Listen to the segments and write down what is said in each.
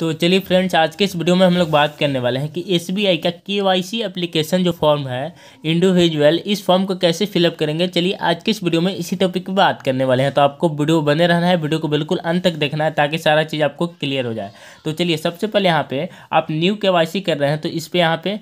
तो चलिए फ्रेंड्स आज के इस वीडियो में हम लोग बात करने वाले हैं कि एस का के वाई सी एप्लीकेशन जो फॉर्म है इंडिविजुअल इस फॉर्म को कैसे फिलअप करेंगे चलिए आज के इस वीडियो में इसी टॉपिक पर बात करने वाले हैं तो आपको वीडियो बने रहना है वीडियो को बिल्कुल अंत तक देखना है ताकि सारा चीज़ आपको क्लियर हो जाए तो चलिए सबसे पहले यहाँ पर आप न्यू के कर रहे हैं तो इस पर यहाँ पर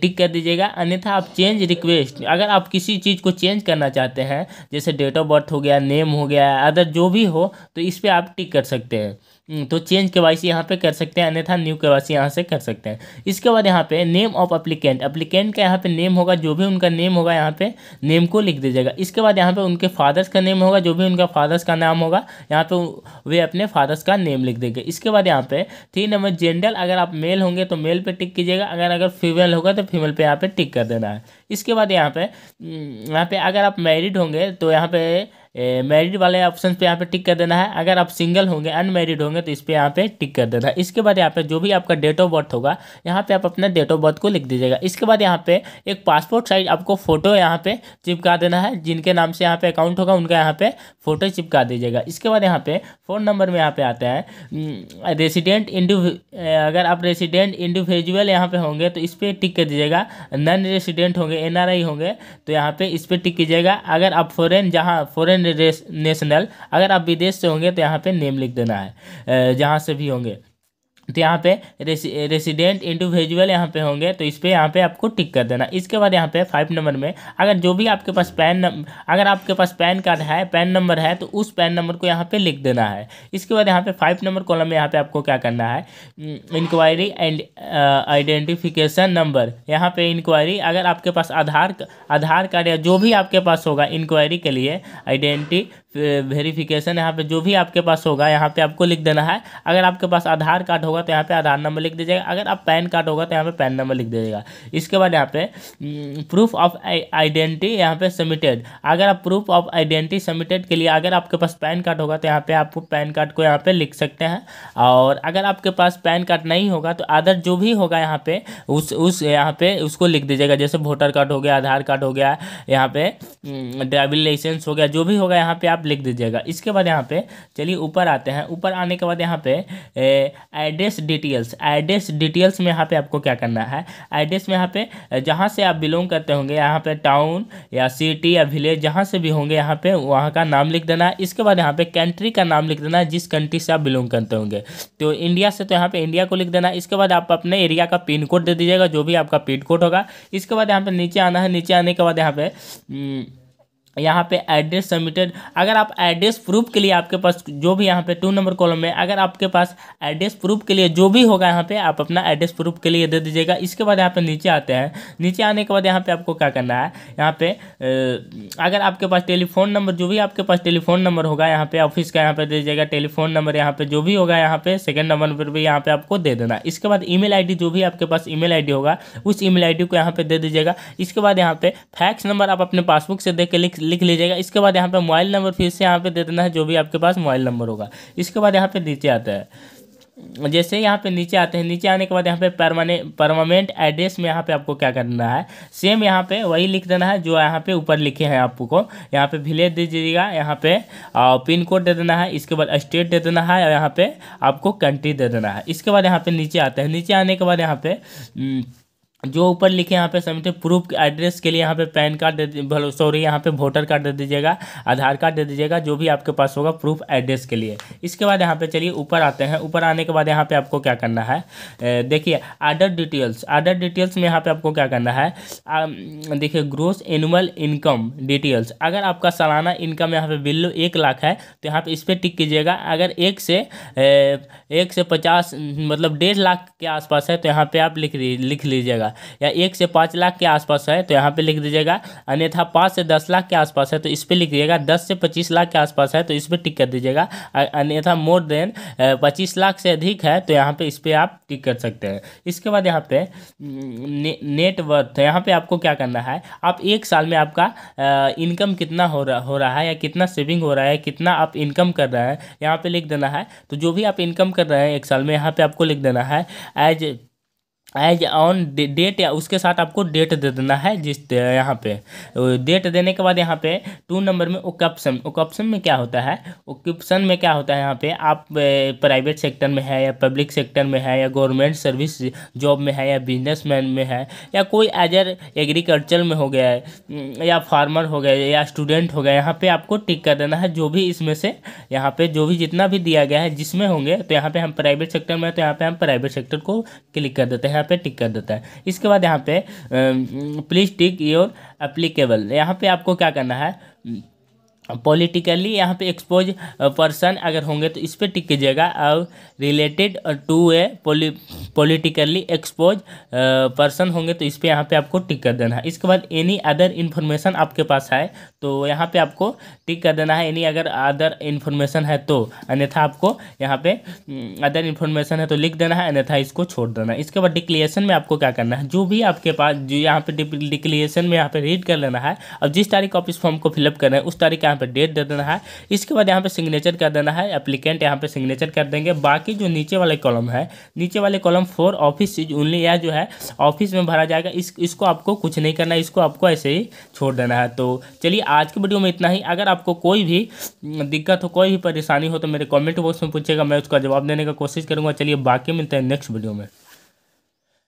टिक कर दीजिएगा अन्यथा आप चेंज रिक्वेस्ट अगर आप किसी चीज़ को चेंज करना चाहते हैं जैसे डेट ऑफ बर्थ हो गया नेम हो गया अदर जो भी हो तो इस पर आप टिक कर सकते हैं हम्म, तो चेंज के वाई सी यहाँ पर कर सकते हैं अन्यथा न्यू के वाई सी यहाँ से कर सकते हैं इसके बाद यहाँ पे नेम ऑफ अप्लीकेंट अप्लीकेंट का यहाँ पे नेम होगा जो भी उनका नेम होगा यहाँ पे नेम को लिख दीजिएगा इसके बाद यहाँ पे उनके फादर्स का नेम होगा जो भी उनका फादर्स का नाम होगा यहाँ पे वे अपने फादर्स का नेम लिख देंगे इसके बाद यहाँ पे थ्री नंबर जेंडर अगर आप मेल होंगे तो मेल पर टिक कीजिएगा अगर अगर फीमेल होगा तो फीमेल पर यहाँ पर टिक कर देना है इसके बाद यहाँ पे यहाँ पे अगर आप मैरिड होंगे तो यहाँ पे मैरिड वाले ऑप्शन पे यहाँ पे टिक कर देना है अगर आप सिंगल होंगे अनमेरिड होंगे तो इस पर यहाँ पे टिक कर देना है इसके बाद यहाँ पे जो भी आपका डेट ऑफ बर्थ होगा यहाँ पे आप अपना डेट ऑफ बर्थ को लिख दीजिएगा इसके बाद यहाँ पे एक पासपोर्ट साइज आपको फोटो यहाँ पे चिपका देना है जिनके नाम से यहाँ पे अकाउंट होगा उनका यहाँ पे फोटो चिपका दीजिएगा इसके बाद यहाँ पे फ़ोन नंबर में यहाँ पे आता है रेसिडेंट इंडि अगर आप रेसिडेंट इंडिविजुअल यहाँ पे होंगे तो इस पर टिक कर दीजिएगा नन रेसिडेंट होंगे आई होंगे तो यहाँ पे इस पर टिक कीजिएगा अगर आप फॉरेन जहाँ फॉरेन नेशनल अगर आप विदेश से होंगे तो यहाँ पे नेम लिख देना है जहाँ से भी होंगे तो यहाँ पे रेसी रेसिडेंट इंटू विजुअल यहाँ पे होंगे तो इस पर यहाँ पे आपको टिक कर देना इसके बाद यहाँ पे फाइव नंबर में अगर जो भी आपके पास पैन अगर आपके पास पैन कार्ड है पैन नंबर है तो उस पैन नंबर को यहाँ पे लिख देना है इसके बाद यहाँ पे फाइव नंबर कॉलम में यहाँ पे आपको क्या करना है इंक्वायरी एंड आइडेंटिफिकेशन नंबर यहाँ पे इंक्वायरी अगर आपके पास आधार आधार कार्ड या जो भी आपके पास होगा इंक्वायरी के लिए आइडेंटी वेरिफिकेशन यहाँ पे जो भी आपके पास होगा यहाँ पे आपको लिख देना है अगर आपके पास आधार कार्ड होगा होगा तो यहाँ पे आधार नंबर लिख दीजिएगा अगर आप पैन कार्ड होगा तो यहाँ पे पैन नंबर लिख दीजिएगा इसके बाद यहाँ पे प्रूफ ऑफ आइडेंटिटी यहाँ पे सबमिटेड अगर आप प्रूफ ऑफ आइडेंटिटी सबमिटेड के लिए अगर आपके पास पैन कार्ड होगा तो यहाँ पे आपको पैन कार्ड को यहाँ पे लिख सकते हैं और अगर आपके पास पैन कार्ड नहीं होगा तो अदर जो भी होगा यहाँ पे उस उस यहाँ पे उसको लिख दीजिएगा जैसे वोटर कार्ड हो गया आधार कार्ड हो गया यहाँ पे ड्राइविंग हम्म, लाइसेंस हो गया जो भी होगा यहाँ पे आप लिख दीजिएगा इसके बाद यहाँ पे चलिए ऊपर आते हैं ऊपर आने के बाद यहाँ पे एड एड्रेस डिटेल्स एड्रेस डिटेल्स में यहाँ पे आपको क्या करना है एड्रेस में यहाँ पे जहाँ से आप बिलोंग करते होंगे यहाँ पे टाउन या सिटी या विलेज जहाँ से भी होंगे यहाँ पे वहाँ का नाम लिख देना है इसके बाद यहाँ पे कंट्री का नाम लिख देना है जिस कंट्री से आप बिलोंग करते होंगे तो इंडिया से तो यहाँ पर इंडिया को लिख देना है इसके बाद आप अपने एरिया का पिन कोड दे दीजिएगा जो भी आपका पिन कोड होगा इसके बाद यहाँ पर नीचे आना है नीचे आने के बाद यहाँ पे हम्म, यहाँ पे एड्रेस सबमिटेड अगर आप एड्रेस प्रूफ के लिए आपके पास जो भी यहाँ पे टू नंबर कॉलम में अगर आपके पास एड्रेस प्रूफ के लिए जो भी होगा यहाँ पे आप अपना एड्रेस प्रूफ के लिए दे दीजिएगा इसके बाद यहाँ पे नीचे आते हैं नीचे आने के बाद यहाँ पे आपको क्या करना है यहाँ पे अगर आपके पास टेलीफोन नंबर जो भी आपके पास टेलीफोन नंबर होगा यहाँ पे ऑफिस का यहाँ पे दे दीजिएगा टेलीफोन नंबर यहाँ पे जो भी होगा यहाँ पे सेकेंड नंबर पर भी यहाँ पे आपको दे देना इसके बाद ई मेल जो भी आपके पास ई मेल होगा उस ई मेल को यहाँ पे दे दीजिएगा इसके बाद यहाँ पे फैक्स नंबर आप अपने पासबुक से देख के लिख लिख लीजिएगा इसके बाद यहाँ पे मोबाइल नंबर फिर से यहाँ पे दे देना है जो भी आपके पास मोबाइल नंबर होगा इसके बाद यहाँ पे नीचे आता है जैसे यहाँ पे नीचे आते हैं नीचे आने के बाद यहाँ पे परमाने परमानेंट एड्रेस में यहाँ पे आपको क्या करना है सेम यहाँ पे वही लिख देना है जो यहाँ पे ऊपर लिखे हैं आपको यहाँ पे विलेज दे दीजिएगा यहाँ पे पिन कोड दे देना है इसके बाद स्टेट दे देना है और यहाँ पे आपको कंट्री दे देना है इसके बाद यहाँ पे नीचे आते हैं नीचे आने के बाद यहाँ पे जो ऊपर लिखे यहाँ पे सबमिटेड प्रूफ एड्रेस के लिए यहाँ पे पैन कार्ड दे सॉरी यहाँ पे वोटर कार्ड दे दीजिएगा आधार कार्ड दे दीजिएगा जो भी आपके पास होगा प्रूफ एड्रेस के लिए इसके बाद यहाँ पे चलिए ऊपर आते हैं ऊपर आने के बाद यहाँ पे आपको क्या करना है देखिए आर्डर डिटेल्स आर्डर डिटेल्स में यहाँ पर आपको क्या करना है देखिए ग्रोस एनुअल इनकम डिटेल्स अगर आपका सालाना इनकम यहाँ पर बिल्लो एक लाख है तो यहाँ पर इस पर टिक कीजिएगा अगर एक से एक से पचास मतलब डेढ़ लाख के आसपास है तो यहाँ पर आप लिख लिख लीजिएगा होगा या एक से पाँच लाख के आसपास है तो यहाँ पे लिख दीजिएगा अन्यथा पाँच से दस लाख के आसपास है तो इस पर लिख दीजिएगा दस से पच्चीस लाख के आसपास है तो इस पर टिक कर दीजिएगा अन्यथा मोर देन पच्चीस लाख से अधिक है तो यहाँ पर इस पर आप टिक कर सकते हैं इसके बाद यहाँ पे नेटवर्थ तो यहाँ पे आपको क्या करना है आप एक साल में आपका इनकम कितना हो रहा हो रहा है या कितना सेविंग हो रहा है कितना आप इनकम कर रहे हैं यहाँ पे लिख देना है तो जो भी आप इनकम कर रहे हैं एक साल में यहाँ पे आपको लिख देना है एज एज ऑन डेट या उसके साथ आपको डेट दे देना है जिस यहाँ पे डेट देने के बाद यहाँ पे टू नंबर में ओकेप्शन ओकेप्शन में क्या होता है ओकेप्शन में क्या होता है यहाँ पे आप प्राइवेट सेक्टर में है या पब्लिक सेक्टर में है या गवर्नमेंट सर्विस जॉब में है या बिजनेसमैन में है या कोई एजर एग्रीकल्चर में हो गया है या फार्मर हो गया या स्टूडेंट हो गया यहाँ पर आपको टिक कर देना है जो भी इसमें से यहाँ पर जो भी जितना भी दिया गया है जिसमें होंगे तो यहाँ पर हम प्राइवेट सेक्टर में तो यहाँ पर हम प्राइवेट सेक्टर को क्लिक कर देते हैं यहाँ पे टिक कर देता है इसके बाद यहाँ पे प्लीज़ टिक योर एप्लीकेबल यहाँ पे आपको क्या करना है पॉलिटिकली यहाँ पे एक्सपोज पर्सन uh, अगर होंगे तो इस पर टिक कीजिएगा और related to a politically exposed person होंगे तो इस पर यहाँ पे आपको टिक कर देना है इसके बाद एनी अदर इन्फॉर्मेशन आपके पास है तो यहाँ पे आपको टिक कर देना है एनी अगर अदर इन्फॉर्मेशन है तो अन्यथा आपको यहाँ पे अदर mm, इन्फॉर्मेशन है तो लिख देना है अन्यथा इसको छोड़ देना है इसके बाद डिक्लेसन में आपको क्या करना है जो भी आपके पास जो यहाँ पे डिक्लिएशन में यहाँ पे रीड कर लेना है अब जिस तारीख आप इस फॉर्म को फिलअप कर रहे हैं उस तारीख यहाँ पे डेट दे देना है इसके बाद यहाँ पे सिग्नेचर कर देना है एप्लीकेंट यहाँ पे सिग्नेचर कर देंगे बाकी जो नीचे वाले कॉलम है नीचे वाले कॉलम फोर ऑफिस ओनली या जो है ऑफिस में भरा जाएगा इस इसको आपको कुछ नहीं करना है इसको आपको ऐसे ही छोड़ देना है तो चलिए आज की वीडियो में इतना ही अगर आपको कोई भी दिक्कत हो कोई भी परेशानी हो तो मेरे कॉमेंट बॉक्स में पूछेगा मैं उसका जवाब देने का कोशिश करूँगा चलिए बाकी मिलते हैं नेक्स्ट वीडियो में